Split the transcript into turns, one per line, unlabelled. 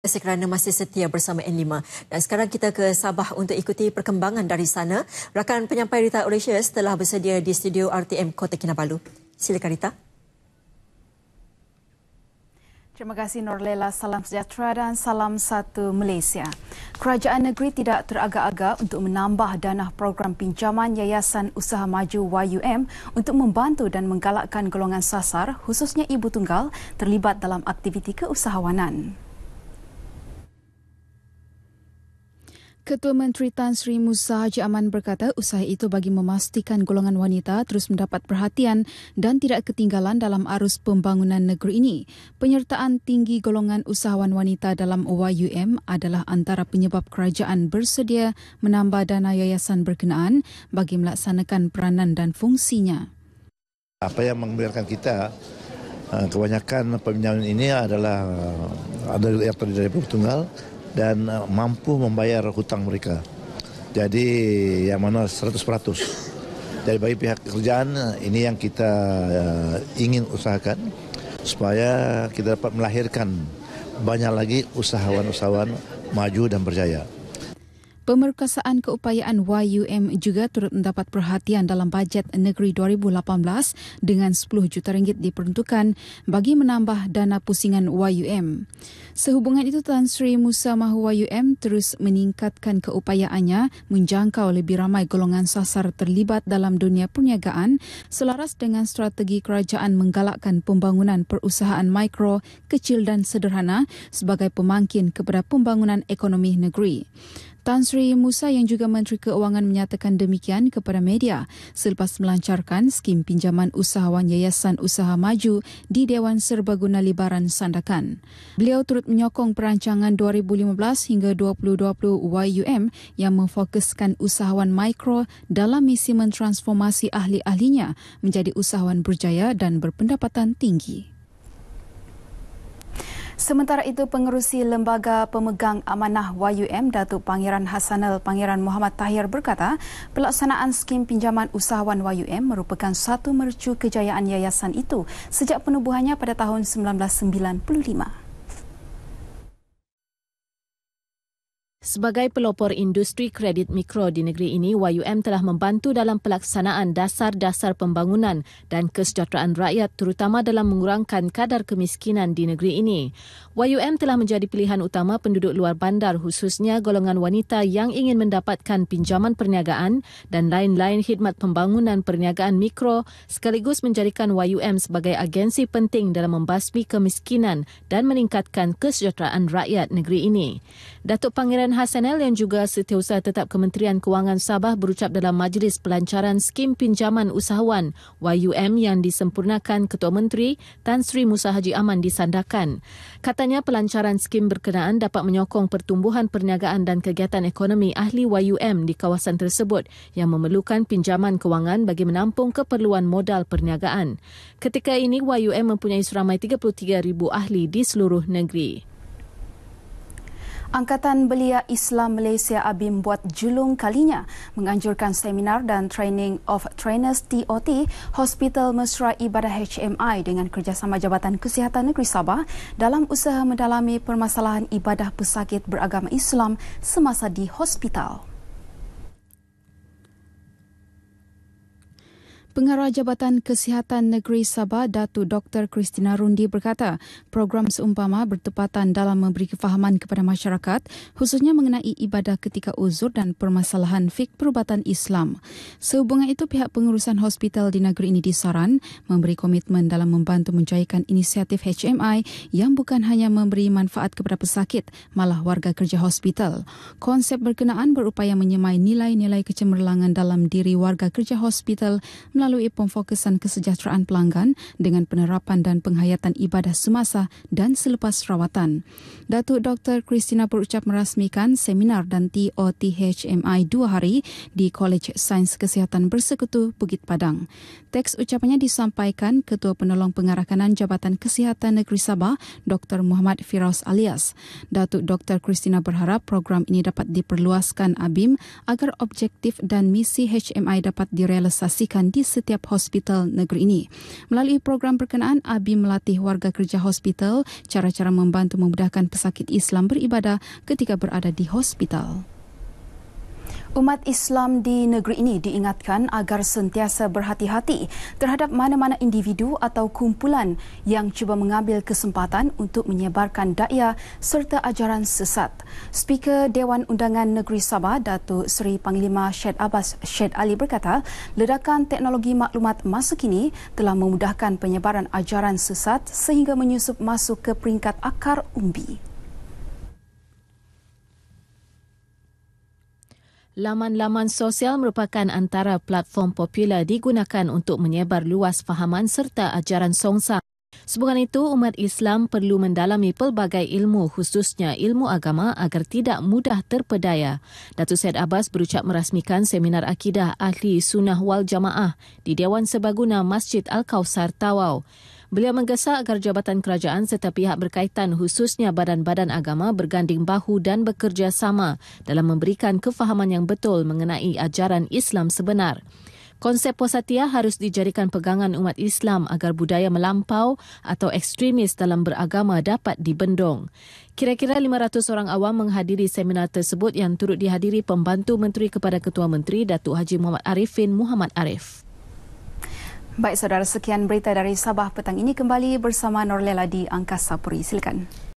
kasih kerana masih setia bersama N5. Dan sekarang kita ke Sabah untuk ikuti perkembangan dari sana. Rakan penyampai Rita Oresius setelah bersedia di studio RTM Kota Kinabalu. Silakan Rita.
Terima kasih Norlela. Salam sejahtera dan salam satu Malaysia. Kerajaan negeri tidak teragak-agak untuk menambah dana program pinjaman Yayasan Usaha Maju YUM untuk membantu dan menggalakkan golongan sasar khususnya ibu tunggal terlibat dalam aktiviti keusahawanan. Ketua Menteri Tan Sri Musa Haji Aman berkata usaha itu bagi memastikan golongan wanita terus mendapat perhatian dan tidak ketinggalan dalam arus pembangunan negeri ini. Penyertaan tinggi golongan usahawan wanita dalam OYUM adalah antara penyebab kerajaan bersedia menambah dana yayasan berkenaan bagi melaksanakan peranan dan fungsinya.
Apa yang membiarkan kita eh, kebanyakan pembinaan ini adalah eh, ada yang terdiri dari Portugal, Tunggal, dan uh, mampu membayar hutang mereka. Jadi yang mana 100%. Dari bagi pihak kerjaan uh, ini yang kita uh, ingin usahakan supaya kita dapat melahirkan banyak lagi usahawan-usahawan maju dan berjaya.
Pemerkasaan keupayaan YUM juga turut mendapat perhatian dalam bajet negeri 2018 dengan 10 juta ringgit diperuntukkan bagi menambah dana pusingan YUM. Sehubungan itu Tan Sri Musa Mahu YUM terus meningkatkan keupayaannya menjangkau lebih ramai golongan sasar terlibat dalam dunia perniagaan selaras dengan strategi kerajaan menggalakkan pembangunan perusahaan mikro, kecil dan sederhana sebagai pemangkin kepada pembangunan ekonomi negeri. Tan Sri Musa yang juga Menteri Keuangan menyatakan demikian kepada media selepas melancarkan skim pinjaman usahawan Yayasan Usaha Maju di Dewan Serbaguna Libaran Sandakan. Beliau turut menyokong perancangan 2015 hingga 2020 YUM yang memfokuskan usahawan mikro dalam misi mentransformasi ahli-ahlinya menjadi usahawan berjaya dan berpendapatan tinggi. Sementara itu, pengerusi Lembaga Pemegang Amanah YUM, Datuk Pangeran Hassanal Pangeran Muhammad Tahir berkata, pelaksanaan skim pinjaman usahawan YUM merupakan satu mercu kejayaan yayasan itu sejak penubuhannya pada tahun 1995.
Sebagai pelopor industri kredit mikro di negeri ini, YUM telah membantu dalam pelaksanaan dasar-dasar pembangunan dan kesejahteraan rakyat terutama dalam mengurangkan kadar kemiskinan di negeri ini. YUM telah menjadi pilihan utama penduduk luar bandar khususnya golongan wanita yang ingin mendapatkan pinjaman perniagaan dan lain-lain khidmat pembangunan perniagaan mikro sekaligus menjadikan YUM sebagai agensi penting dalam membasmi kemiskinan dan meningkatkan kesejahteraan rakyat negeri ini. Datuk Pangeran Ben Hassanel yang juga Setiausaha Tetap Kementerian Kewangan Sabah berucap dalam majlis pelancaran skim pinjaman usahawan YUM yang disempurnakan Ketua Menteri Tan Sri Musa Haji Aman disandakan Katanya pelancaran skim berkenaan dapat menyokong pertumbuhan perniagaan dan kegiatan ekonomi ahli YUM di kawasan tersebut yang memerlukan pinjaman kewangan bagi menampung keperluan modal perniagaan. Ketika ini YUM mempunyai seramai 33,000 ahli di seluruh negeri.
Angkatan Belia Islam Malaysia Abim buat julung kalinya menganjurkan seminar dan training of trainers TOT Hospital Mesra Ibadah HMI dengan kerjasama Jabatan Kesihatan Negeri Sabah dalam usaha mendalami permasalahan ibadah pesakit beragama Islam semasa di hospital. Pengarah Jabatan Kesihatan Negeri Sabah, Datuk Dr. Kristina Rundi berkata, program seumpama bertepatan dalam memberi kefahaman kepada masyarakat, khususnya mengenai ibadah ketika uzur dan permasalahan fik perubatan Islam. Sehubungan itu, pihak pengurusan hospital di negeri ini disaran memberi komitmen dalam membantu menjayakan inisiatif HMI yang bukan hanya memberi manfaat kepada pesakit, malah warga kerja hospital. Konsep berkenaan berupaya menyemai nilai-nilai kecemerlangan dalam diri warga kerja hospital melalui pemfokusan kesejahteraan pelanggan dengan penerapan dan penghayatan ibadah semasa dan selepas rawatan. Datuk Dr. Christina berucap merasmikan seminar dan TOTHMI dua hari di College Sains Kesihatan Bersekutu Bukit Padang. Teks ucapannya disampaikan Ketua Penolong Pengarah Kanan Jabatan Kesihatan Negeri Sabah, Dr. Muhammad Firaus alias. Datuk Dr. Christina berharap program ini dapat diperluaskan ABIM agar objektif dan misi HMI dapat direalisasikan di setiap hospital negeri ini. Melalui program perkenaan Abi melatih warga kerja hospital cara-cara membantu memudahkan pesakit Islam beribadah ketika berada di hospital. Umat Islam di negeri ini diingatkan agar sentiasa berhati-hati terhadap mana-mana individu atau kumpulan yang cuba mengambil kesempatan untuk menyebarkan daya serta ajaran sesat. Speaker Dewan Undangan Negeri Sabah, Datuk Seri Panglima Syed Abbas Syed Ali berkata, ledakan teknologi maklumat masa kini telah memudahkan penyebaran ajaran sesat sehingga menyusup masuk ke peringkat akar umbi.
Laman-laman sosial merupakan antara platform popular digunakan untuk menyebar luas fahaman serta ajaran songsa. Sebagai itu, umat Islam perlu mendalami pelbagai ilmu khususnya ilmu agama agar tidak mudah terpedaya. Datuk Syed Abbas berucap merasmikan seminar akidah Ahli Sunnah Wal Jamaah di Dewan Sebaguna Masjid Al-Kausar Tawau. Beliau menggesa agar jabatan kerajaan serta pihak berkaitan khususnya badan-badan agama berganding bahu dan bekerjasama dalam memberikan kefahaman yang betul mengenai ajaran Islam sebenar. Konsep puasatia harus dijadikan pegangan umat Islam agar budaya melampau atau ekstremis dalam beragama dapat dibendung. Kira-kira 500 orang awam menghadiri seminar tersebut yang turut dihadiri pembantu menteri kepada Ketua Menteri Datuk Haji Muhammad Arifin Muhammad Arif.
Baik saudara, sekian berita dari Sabah petang ini kembali bersama Norlela di Angkasa Puri. Silakan.